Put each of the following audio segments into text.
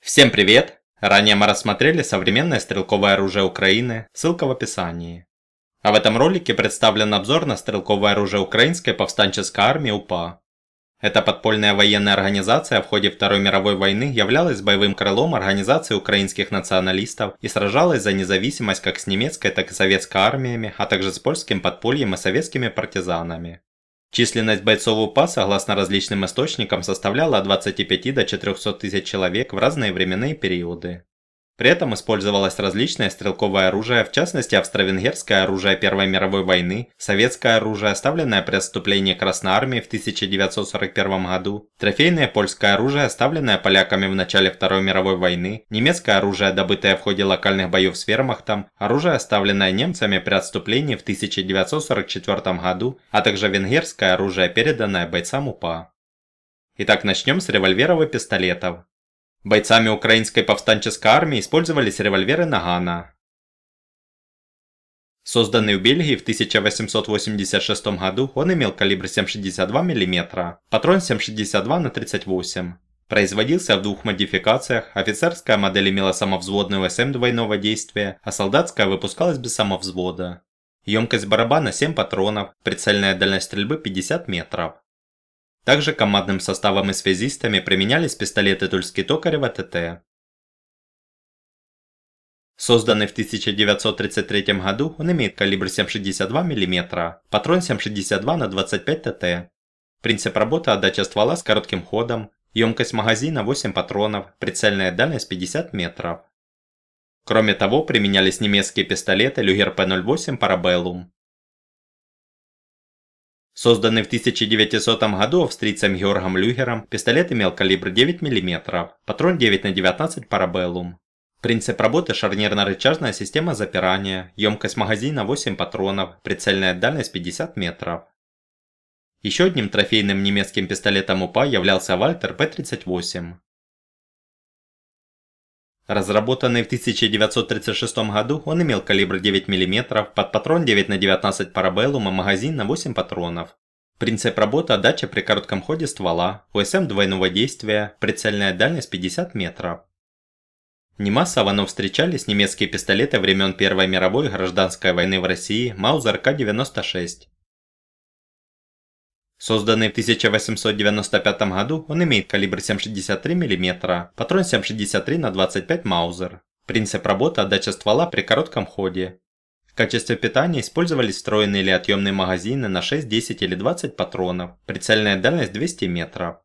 Всем привет! Ранее мы рассмотрели современное стрелковое оружие Украины, ссылка в описании. А в этом ролике представлен обзор на стрелковое оружие Украинской повстанческой армии УПА. Эта подпольная военная организация в ходе Второй мировой войны являлась боевым крылом организации украинских националистов и сражалась за независимость как с немецкой, так и советской армиями, а также с польским подпольем и советскими партизанами. Численность бойцов УПА, согласно различным источникам, составляла от 25 до 400 тысяч человек в разные временные периоды. При этом использовалось различное стрелковое оружие, в частности австро-венгерское оружие Первой мировой войны, советское оружие, оставленное при отступлении Красной Армии в 1941 году, трофейное польское оружие, оставленное поляками в начале Второй мировой войны, немецкое оружие, добытое в ходе локальных боев с вермахтом, оружие, оставленное немцами при отступлении в 1944 году, а также венгерское оружие, переданное бойцам УПА. Итак, начнем с револьверов и пистолетов. Бойцами украинской повстанческой армии использовались револьверы Нагана. Созданный в Бельгии в 1886 году, он имел калибр 7,62 мм, патрон 7,62 на 38 Производился в двух модификациях, офицерская модель имела самовзводную СМ двойного действия, а солдатская выпускалась без самовзвода. Емкость барабана 7 патронов, прицельная дальность стрельбы 50 метров. Также командным составом и связистами применялись пистолеты Тульский Токарева ТТ. Созданный в 1933 году, он имеет калибр 7,62 мм, патрон 7,62 на 25 ТТ. Принцип работы – отдача ствола с коротким ходом, емкость магазина 8 патронов, прицельная дальность 50 метров. Кроме того, применялись немецкие пистолеты Люгер П-08 Парабеллум, Созданный в 1900 году австрийцем Георгом Люгером, пистолет имел калибр 9 мм, патрон 9 на 19 парабеллум. Принцип работы шарнирно-рычажная система запирания, емкость магазина 8 патронов, прицельная дальность 50 метров. Еще одним трофейным немецким пистолетом УПА являлся Вальтер П-38. Разработанный в 1936 году, он имел калибр 9 мм, под патрон 9 на 19 парабеллум, а магазин на 8 патронов. Принцип работы – отдача при коротком ходе ствола, УСМ эм двойного действия, прицельная дальность 50 метров. Немассово, но встречались немецкие пистолеты времен Первой мировой гражданской войны в России Маузер К-96. Созданный в 1895 году, он имеет калибр 7,63 мм, патрон 7,63 на 25 Маузер. Принцип работы – отдача ствола при коротком ходе. В качестве питания использовались встроенные или отъемные магазины на 6, 10 или 20 патронов, прицельная дальность 200 метров.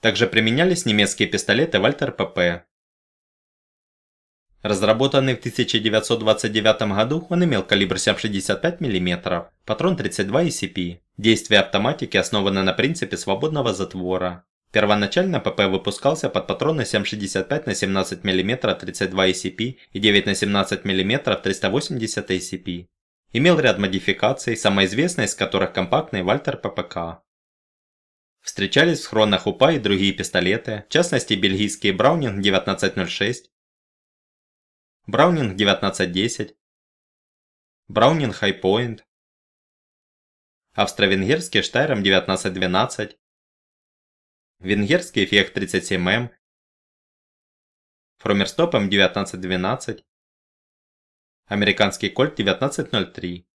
Также применялись немецкие пистолеты Вальтер ПП. Разработанный в 1929 году, он имел калибр 7,65 мм, патрон 32 ECP. Действие автоматики основано на принципе свободного затвора. Первоначально ПП выпускался под патроны 7,65 на 17 мм 32 ECP и 9 на 17 мм 380 ECP. Имел ряд модификаций, самая известная из которых компактный Вальтер ППК. Встречались в схронах УПА и другие пистолеты, в частности бельгийский Браунинг 1906, Браунинг 1910, Браунинг Хайпоинт, Австро-венгерский Штайром 1912, Венгерский эффект 37М, эм. Фромерстопом 1912, Американский Кольт 1903.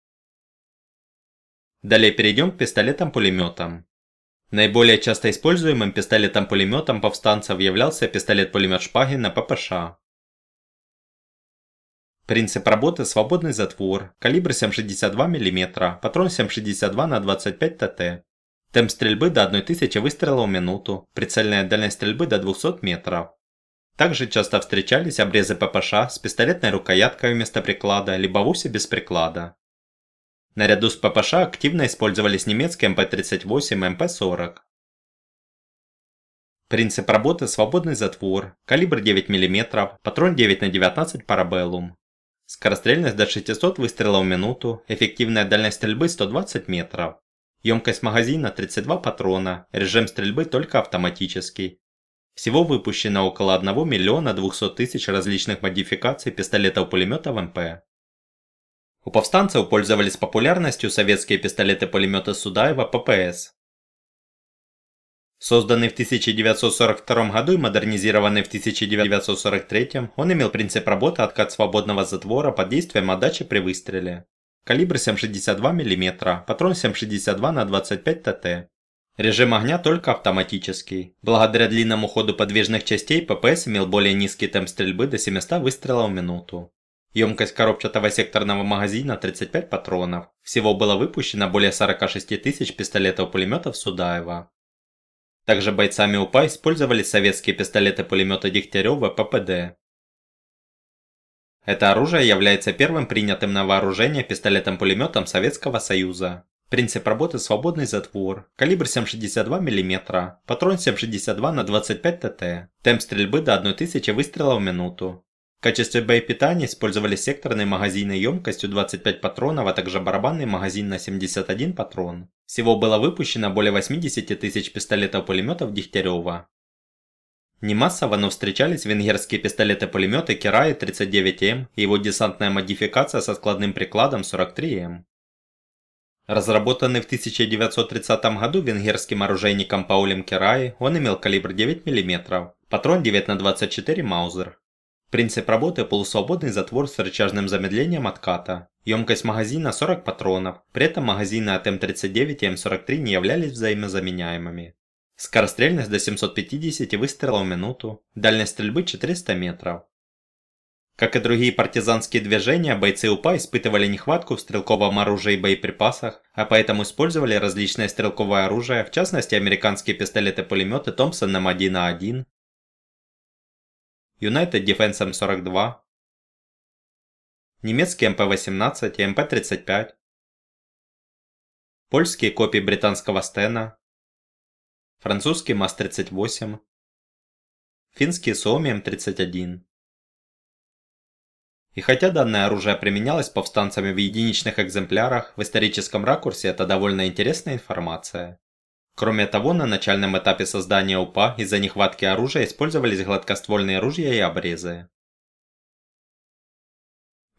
Далее перейдем к пистолетам-пулеметам. Наиболее часто используемым пистолетом-пулеметом повстанцев являлся пистолет-пулемет Шпагина ППШ. Принцип работы – свободный затвор, калибр 7,62 мм, патрон 7,62 на 25 ТТ. Темп стрельбы до 1000 выстрелов в минуту, прицельная дальность стрельбы до 200 метров. Также часто встречались обрезы ППШ с пистолетной рукояткой вместо приклада, либо вовсе без приклада. Наряду с ППШ активно использовались немецкие МП-38 и МП-40. Принцип работы – свободный затвор, калибр 9 мм, патрон 9 на 19 парабеллум, Скорострельность до 600 выстрелов в минуту, эффективная дальность стрельбы 120 метров. Емкость магазина 32 патрона, режим стрельбы только автоматический. Всего выпущено около 1 миллиона 200 тысяч различных модификаций пистолетов-пулеметов МП. У повстанцев пользовались популярностью советские пистолеты-пулеметы Судаева ППС. Созданный в 1942 году и модернизированный в 1943, он имел принцип работы откат свободного затвора под действием отдачи при выстреле. Калибр 7,62 мм, патрон 7,62 на 25 ТТ. Режим огня только автоматический. Благодаря длинному ходу подвижных частей ППС имел более низкий темп стрельбы до 700 выстрелов в минуту. Емкость коробчатого секторного магазина 35 патронов. Всего было выпущено более 46 тысяч пистолетов-пулеметов Судаева. Также бойцами УПА использовались советские пистолеты-пулеметы Дегтярева ППД. Это оружие является первым принятым на вооружение пистолетом-пулеметом Советского Союза. Принцип работы – свободный затвор, калибр 7,62 мм, патрон 7,62 на 25 ТТ, темп стрельбы до 1000 выстрелов в минуту, в качестве боепитания использовали секторные магазины емкостью 25 патронов, а также барабанный магазин на 71 патрон. Всего было выпущено более 80 тысяч пистолетов-пулеметов Дегтярева. Немассово, но встречались венгерские пистолеты-пулеметы Кираи 39М эм и его десантная модификация со складным прикладом 43М. Эм. Разработанный в 1930 году венгерским оружейником Паулем Кираи, он имел калибр 9 мм, патрон 9 х 24 Маузер. Принцип работы – полусвободный затвор с рычажным замедлением отката. Емкость магазина – 40 патронов. При этом магазины от М39 и М43 не являлись взаимозаменяемыми. Скорострельность до 750 выстрелов в минуту. Дальность стрельбы 400 метров. Как и другие партизанские движения, бойцы УПА испытывали нехватку в стрелковом оружии и боеприпасах, а поэтому использовали различное стрелковое оружие, в частности американские пистолеты-пулеметы Томпсон М1А1, Юнайтед Defense М42, немецкие МП-18 и МП-35, польские копии британского Стена, французский МАЗ-38, финские Суоми М31. И хотя данное оружие применялось повстанцами в единичных экземплярах, в историческом ракурсе это довольно интересная информация. Кроме того, на начальном этапе создания УПА из-за нехватки оружия использовались гладкоствольные ружья и обрезы.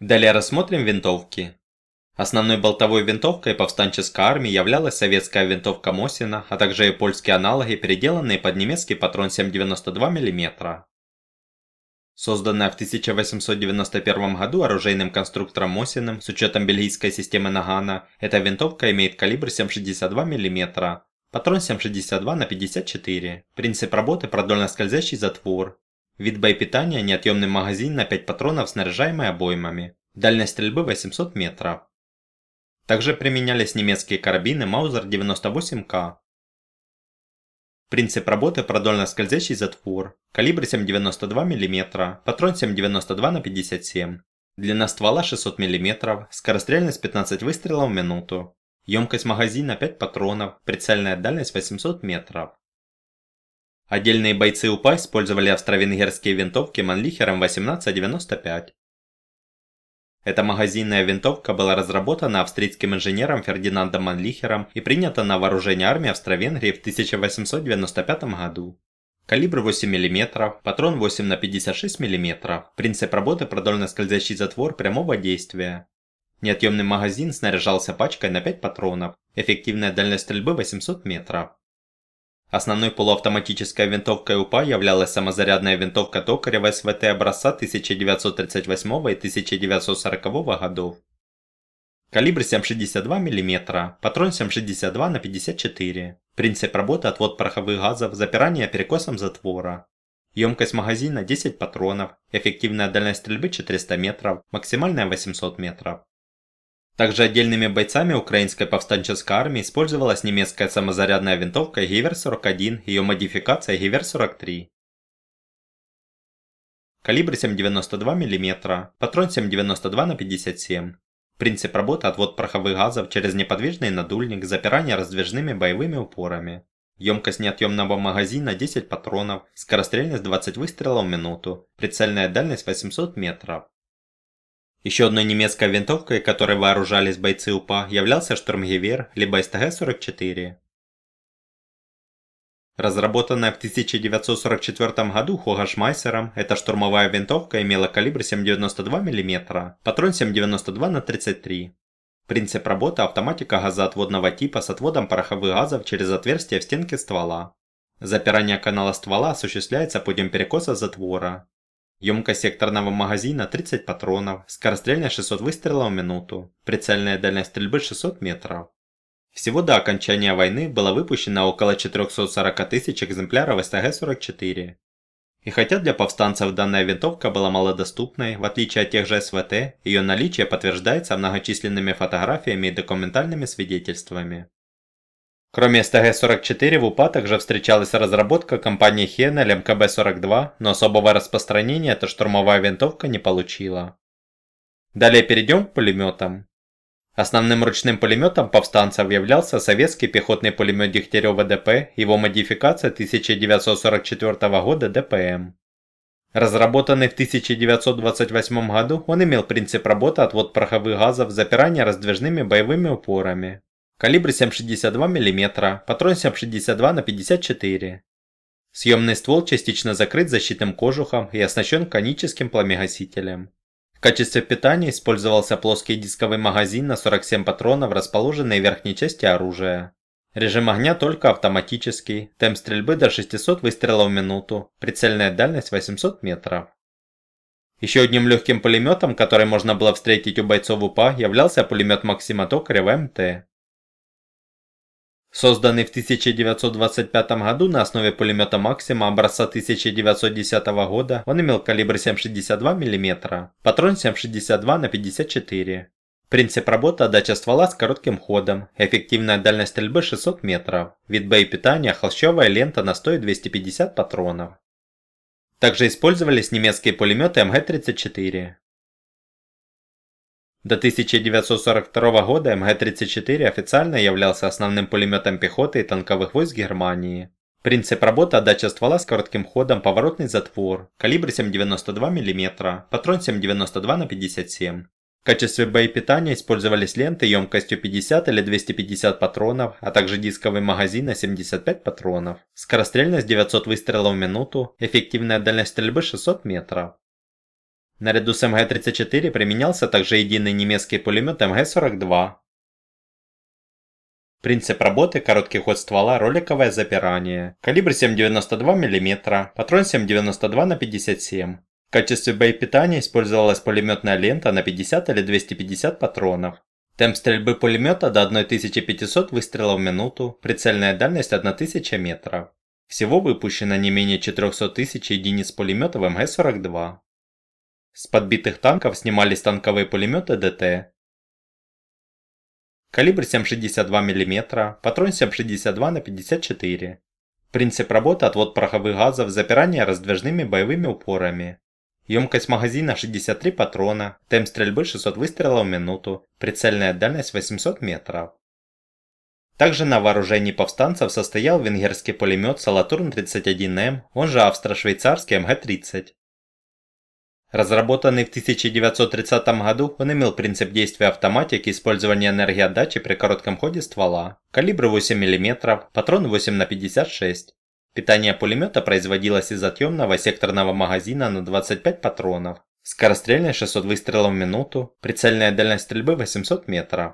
Далее рассмотрим винтовки. Основной болтовой винтовкой повстанческой армии являлась советская винтовка Мосина, а также и польские аналоги, переделанные под немецкий патрон 7,92 мм. Созданная в 1891 году оружейным конструктором Мосиным с учетом бельгийской системы Нагана, эта винтовка имеет калибр 7,62 мм, Патрон 7,62 на 54. Принцип работы – продольно скользящий затвор. Вид боепитания – неотъемный магазин на 5 патронов, снаряжаемый обоймами. Дальность стрельбы 800 метров. Также применялись немецкие карабины Mauser 98К. Принцип работы – продольно скользящий затвор. Калибр 7,92 мм, патрон 7,92 на 57. Длина ствола 600 мм, скорострельность 15 выстрелов в минуту. Емкость магазина 5 патронов, прицельная дальность 800 метров. Отдельные бойцы УПА использовали австро-венгерские винтовки Манлихером 1895. Эта магазинная винтовка была разработана австрийским инженером Фердинандом Манлихером и принята на вооружение армии Австро-Венгрии в 1895 году. Калибр 8 мм, патрон 8 на 56 мм, принцип работы продольно-скользящий затвор прямого действия. Неотъемный магазин снаряжался пачкой на 5 патронов, эффективная дальность стрельбы 800 метров. Основной полуавтоматической винтовкой УПА являлась самозарядная винтовка Токарева СВТ образца 1938 и 1940 годов. Калибр 7,62 мм, патрон 7,62 на 54. Принцип работы отвод пороховых газов, запирание перекосом затвора. Емкость магазина 10 патронов, эффективная дальность стрельбы 400 метров, максимальная 800 метров. Также отдельными бойцами украинской повстанческой армии использовалась немецкая самозарядная винтовка Гивер-41, ее модификация Гивер-43. Калибр 7,92 мм, патрон 7,92 на 57 Принцип работы – отвод пороховых газов через неподвижный надульник, запирание раздвижными боевыми упорами. Емкость неотъемного магазина 10 патронов, скорострельность 20 выстрелов в минуту, прицельная дальность 800 метров. Еще одной немецкой винтовкой, которой вооружались бойцы УПА, являлся штурмгевер, либо СТГ-44. Разработанная в 1944 году Хогашмайсером, эта штурмовая винтовка имела калибр 7,92 мм, патрон 7,92 на 33. Принцип работы – автоматика газоотводного типа с отводом пороховых газов через отверстие в стенке ствола. Запирание канала ствола осуществляется путем перекоса затвора. Емкость секторного магазина 30 патронов, скорострельная 600 выстрелов в минуту, прицельная дальность стрельбы 600 метров. Всего до окончания войны было выпущено около 440 тысяч экземпляров СТГ-44. И хотя для повстанцев данная винтовка была малодоступной, в отличие от тех же СВТ, ее наличие подтверждается многочисленными фотографиями и документальными свидетельствами. Кроме СТГ-44 в УПА также встречалась разработка компании Хеннель МКБ-42, но особого распространения эта штурмовая винтовка не получила. Далее перейдем к пулеметам. Основным ручным пулеметом повстанцев являлся советский пехотный пулемет Дегтярева ДП, его модификация 1944 года ДПМ. Разработанный в 1928 году, он имел принцип работы отвод пороховых газов, запирания раздвижными боевыми упорами. Калибр 7,62 мм, патрон 7,62 на 54. Съемный ствол частично закрыт защитным кожухом и оснащен коническим пламегасителем. В качестве питания использовался плоский дисковый магазин на 47 патронов, расположенный в верхней части оружия. Режим огня только автоматический, темп стрельбы до 600 выстрелов в минуту, прицельная дальность 800 метров. Еще одним легким пулеметом, который можно было встретить у бойцов УПА, являлся пулемет Максима Токарева МТ. Созданный в 1925 году на основе пулемета «Максима» образца 1910 года, он имел калибр 7,62 мм, патрон 7,62 на 54 Принцип работы – отдача ствола с коротким ходом, эффективная дальность стрельбы 600 метров, вид боепитания – холщовая лента на 100 и 250 патронов. Также использовались немецкие пулеметы МГ-34. Эм до 1942 года МГ-34 официально являлся основным пулеметом пехоты и танковых войск Германии. Принцип работы – отдача ствола с коротким ходом, поворотный затвор, калибр 7,92 мм, патрон 7,92 на 57. В качестве боепитания использовались ленты емкостью 50 или 250 патронов, а также дисковый магазин на 75 патронов. Скорострельность 900 выстрелов в минуту, эффективная дальность стрельбы 600 метров. Наряду с МГ-34 эм применялся также единый немецкий пулемет МГ-42. Эм Принцип работы – короткий ход ствола, роликовое запирание. Калибр 7,92 мм, патрон 7,92 на 57 В качестве боепитания использовалась пулеметная лента на 50 или 250 патронов. Темп стрельбы пулемета до 1500 выстрелов в минуту, прицельная дальность 1000 метров. Всего выпущено не менее 400 тысяч единиц пулемета эм МГ-42. С подбитых танков снимались танковые пулеметы ДТ. Калибр 7,62 мм, патрон 7,62 на 54 Принцип работы – отвод пороховых газов, запирание раздвижными боевыми упорами. Емкость магазина 63 патрона, темп стрельбы 600 выстрелов в минуту, прицельная дальность 800 метров. Также на вооружении повстанцев состоял венгерский пулемет «Салатурн-31М», он же австро-швейцарский МГ-30. Разработанный в 1930 году, он имел принцип действия автоматики использования энергии отдачи при коротком ходе ствола, калибр 8 мм, патрон 8 на 56. Питание пулемета производилось из отъемного секторного магазина на 25 патронов. Скорострельность 600 выстрелов в минуту, прицельная дальность стрельбы 800 метров.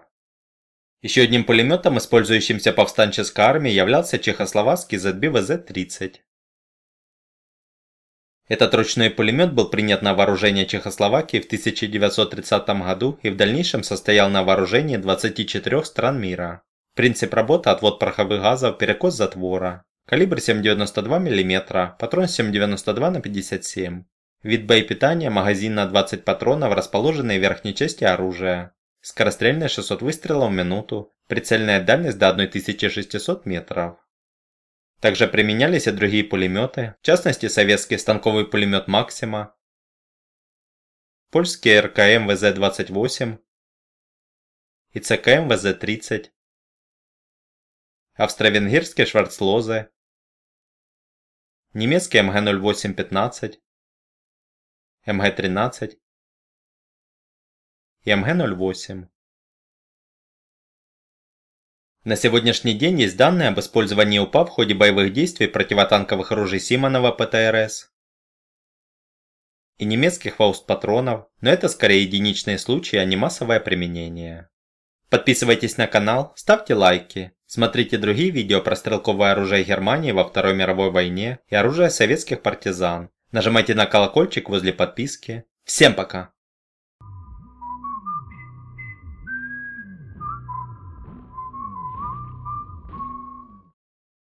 Еще одним пулеметом, использующимся повстанческой армией, являлся чехословацкий ZB-WZ-30. Этот ручной пулемет был принят на вооружение Чехословакии в 1930 году и в дальнейшем состоял на вооружении 24 стран мира. Принцип работы – отвод пороховых газов, перекос затвора. Калибр 7,92 мм, патрон 7,92 на 57 Вид боепитания – магазин на 20 патронов, расположенный в верхней части оружия. Скорострельность 600 выстрелов в минуту. Прицельная дальность до 1600 метров. Также применялись и другие пулеметы, в частности советский станковый пулемет «Максима», польский РКМ ВЗ-28 и ЦКМ ВЗ-30, австро-венгерский «Шварцлозе», немецкий МГ-08-15, МГ-13 и МГ-08. На сегодняшний день есть данные об использовании УПА в ходе боевых действий противотанковых ружей Симонова ПТРС и немецких фауст но это скорее единичные случаи, а не массовое применение. Подписывайтесь на канал, ставьте лайки, смотрите другие видео про стрелковое оружие Германии во Второй мировой войне и оружие советских партизан. Нажимайте на колокольчик возле подписки. Всем пока!